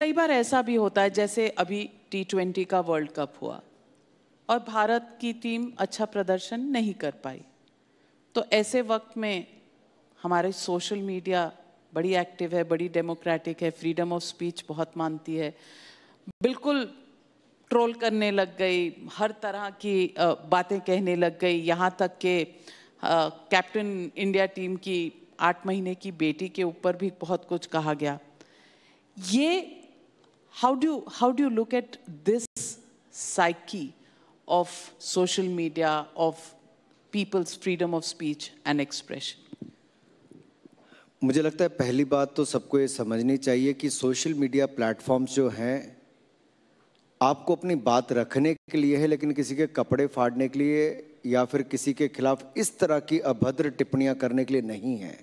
कई बार ऐसा भी होता है जैसे अभी टी ट्वेंटी का वर्ल्ड कप हुआ और भारत की टीम अच्छा प्रदर्शन नहीं कर पाई तो ऐसे वक्त में हमारे सोशल मीडिया बड़ी एक्टिव है बड़ी डेमोक्रेटिक है फ्रीडम ऑफ स्पीच बहुत मानती है बिल्कुल ट्रोल करने लग गई हर तरह की बातें कहने लग गई यहाँ तक के कैप्टन इंडिया टीम की आठ महीने की बेटी के ऊपर भी बहुत कुछ कहा गया ये How do, you, how do you look at this psyche of social media, of people's freedom of speech and expression? मुझे लगता है पहली बात तो सबको ये समझनी चाहिए कि सोशल मीडिया प्लेटफॉर्म्स जो हैं आपको अपनी बात रखने के लिए है लेकिन किसी के कपड़े फाड़ने के लिए या फिर किसी के खिलाफ इस तरह की अभद्र टिप्पणियां करने के लिए नहीं है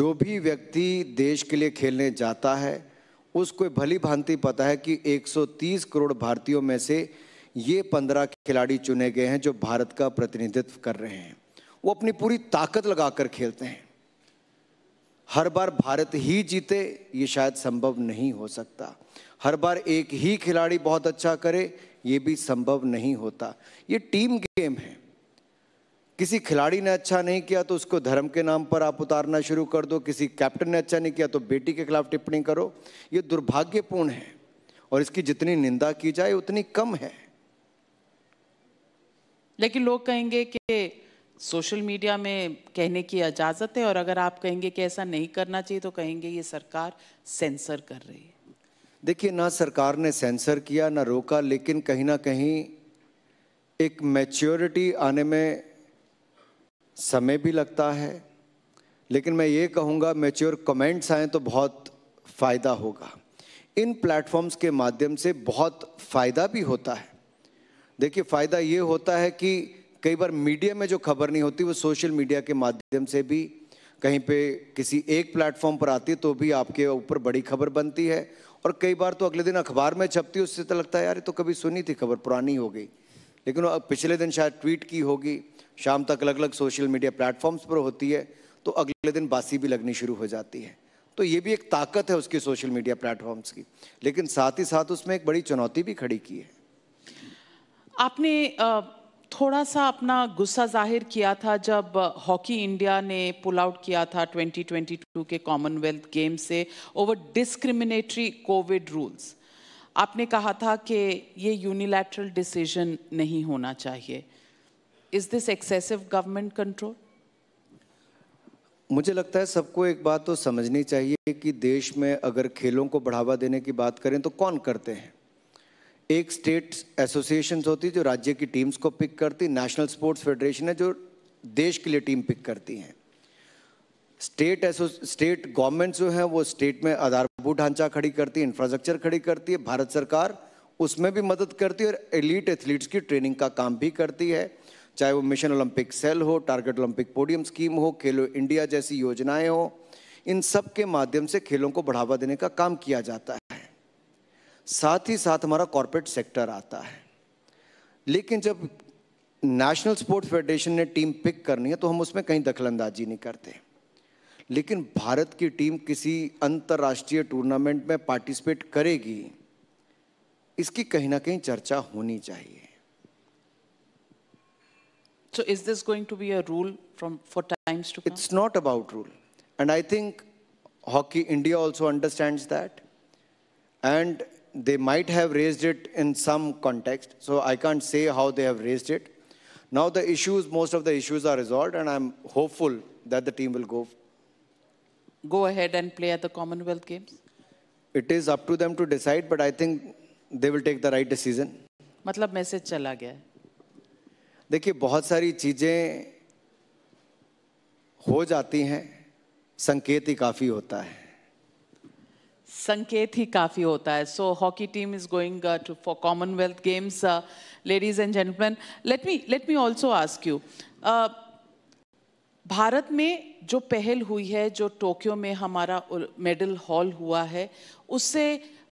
जो भी व्यक्ति देश के लिए खेलने जाता है उसको भली भांति पता है कि 130 करोड़ भारतीयों में से ये 15 खिलाड़ी चुने गए हैं जो भारत का प्रतिनिधित्व कर रहे हैं वो अपनी पूरी ताकत लगाकर खेलते हैं हर बार भारत ही जीते ये शायद संभव नहीं हो सकता हर बार एक ही खिलाड़ी बहुत अच्छा करे ये भी संभव नहीं होता ये टीम गेम है किसी खिलाड़ी ने अच्छा नहीं किया तो उसको धर्म के नाम पर आप उतारना शुरू कर दो किसी कैप्टन ने अच्छा नहीं किया तो बेटी के खिलाफ टिप्पणी करो ये दुर्भाग्यपूर्ण है और इसकी जितनी निंदा की जाए उतनी कम है लेकिन लोग कहेंगे कि सोशल मीडिया में कहने की इजाज़त है और अगर आप कहेंगे कि ऐसा नहीं करना चाहिए तो कहेंगे ये सरकार सेंसर कर रही है देखिए ना सरकार ने सेंसर किया ना रोका लेकिन कहीं ना कहीं एक मैच्योरिटी आने में समय भी लगता है लेकिन मैं ये कहूँगा मेच्योर कमेंट्स आए तो बहुत फ़ायदा होगा इन प्लेटफॉर्म्स के माध्यम से बहुत फ़ायदा भी होता है देखिए फ़ायदा ये होता है कि कई बार मीडिया में जो खबर नहीं होती वो सोशल मीडिया के माध्यम से भी कहीं पे किसी एक प्लेटफॉर्म पर आती तो भी आपके ऊपर बड़ी खबर बनती है और कई बार तो अगले दिन अखबार में छपती उससे तो लगता है यार तो कभी सुनी थी खबर पुरानी हो गई लेकिन पिछले दिन शायद ट्वीट की होगी शाम तक अलग अलग सोशल मीडिया प्लेटफॉर्म्स पर होती है तो अगले दिन बासी भी लगनी शुरू हो जाती है तो ये भी एक ताकत है उसकी सोशल मीडिया प्लेटफॉर्म्स की लेकिन साथ ही साथ उसमें एक बड़ी चुनौती भी खड़ी की है आपने थोड़ा सा अपना गुस्सा जाहिर किया था जब हॉकी इंडिया ने पुल आउट किया था 2022 के कॉमनवेल्थ गेम से ओवर डिस्क्रिमिनेटरी कोविड रूल्स आपने कहा था कि ये यूनिलैटरल डिसीजन नहीं होना चाहिए is this excessive government control मुझे लगता है सबको एक बात तो समझनी चाहिए कि देश में अगर खेलों को बढ़ावा देने की बात करें तो कौन करते हैं एक स्टेट एसोसिएशन होती है जो राज्य की टीम्स को पिक करती नेशनल स्पोर्ट्स फेडरेशन है जो देश के लिए टीम पिक करती हैं स्टेट एसो स्टेट गवर्नमेंट जो है वो स्टेट में आधारभूत ढांचा खड़ी करती है इंफ्रास्ट्रक्चर खड़ी करती है भारत सरकार उसमें भी मदद करती है और एलिट एथलीट्स की ट्रेनिंग का काम भी करती है चाहे वो मिशन ओलंपिक सेल हो टारगेट ओलंपिक पोडियम स्कीम हो खेलो इंडिया जैसी योजनाएं हो इन सब के माध्यम से खेलों को बढ़ावा देने का काम किया जाता है साथ ही साथ हमारा कॉरपोरेट सेक्टर आता है लेकिन जब नेशनल स्पोर्ट्स फेडरेशन ने टीम पिक करनी है तो हम उसमें कहीं दखलंदाजी नहीं करते लेकिन भारत की टीम किसी अंतर्राष्ट्रीय टूर्नामेंट में पार्टिसिपेट करेगी इसकी कहीं ना कहीं चर्चा होनी चाहिए So is this going to be a rule from for times to come? It's not about rule. And I think Hockey India also understands that. And they might have raised it in some context. So I can't say how they have raised it. Now the issues, most of the issues are resolved and I'm hopeful that the team will go. Go ahead and play at the Commonwealth Games? It is up to them to decide, but I think they will take the right decision. मतलब message चला गया देखिए बहुत सारी चीज़ें हो जाती हैं संकेत ही काफ़ी होता है संकेत ही काफ़ी होता है so hockey team is going to for Commonwealth Games ladies and gentleman let me let me also ask you Bharat में जो पहल हुई है जो टोक्यो में हमारा मेडल हॉल हुआ है उससे